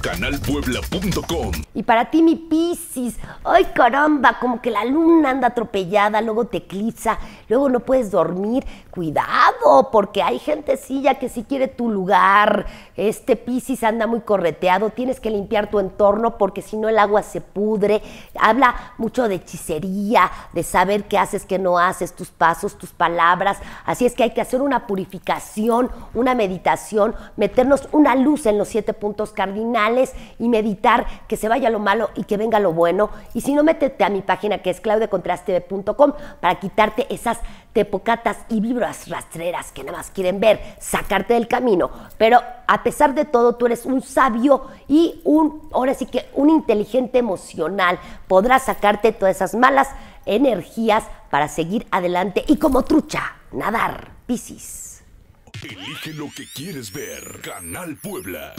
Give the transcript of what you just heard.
canalpuebla.com. Y para ti, mi Piscis, ay caramba, como que la luna anda atropellada, luego te eclipsa, luego no puedes dormir. Cuidado, porque hay gente gentecilla que si quiere tu lugar. Este Piscis anda muy correteado, tienes que limpiar tu entorno porque si no el agua se pudre. Habla mucho de hechicería, de saber qué haces, qué no haces, tus pasos, tus palabras. Así es que hay que hacer una purificación, una meditación, meternos una luz en los siete puntos cardinales y meditar que se vaya lo malo y que venga lo bueno. Y si no, métete a mi página que es claudecontrastv.com para quitarte esas tepocatas y vibras rastreras que nada más quieren ver, sacarte del camino. Pero a pesar de todo, tú eres un sabio y un, ahora sí que un inteligente emocional. Podrás sacarte todas esas malas energías para seguir adelante y como trucha, nadar, Piscis. Elige lo que quieres ver. Canal Puebla.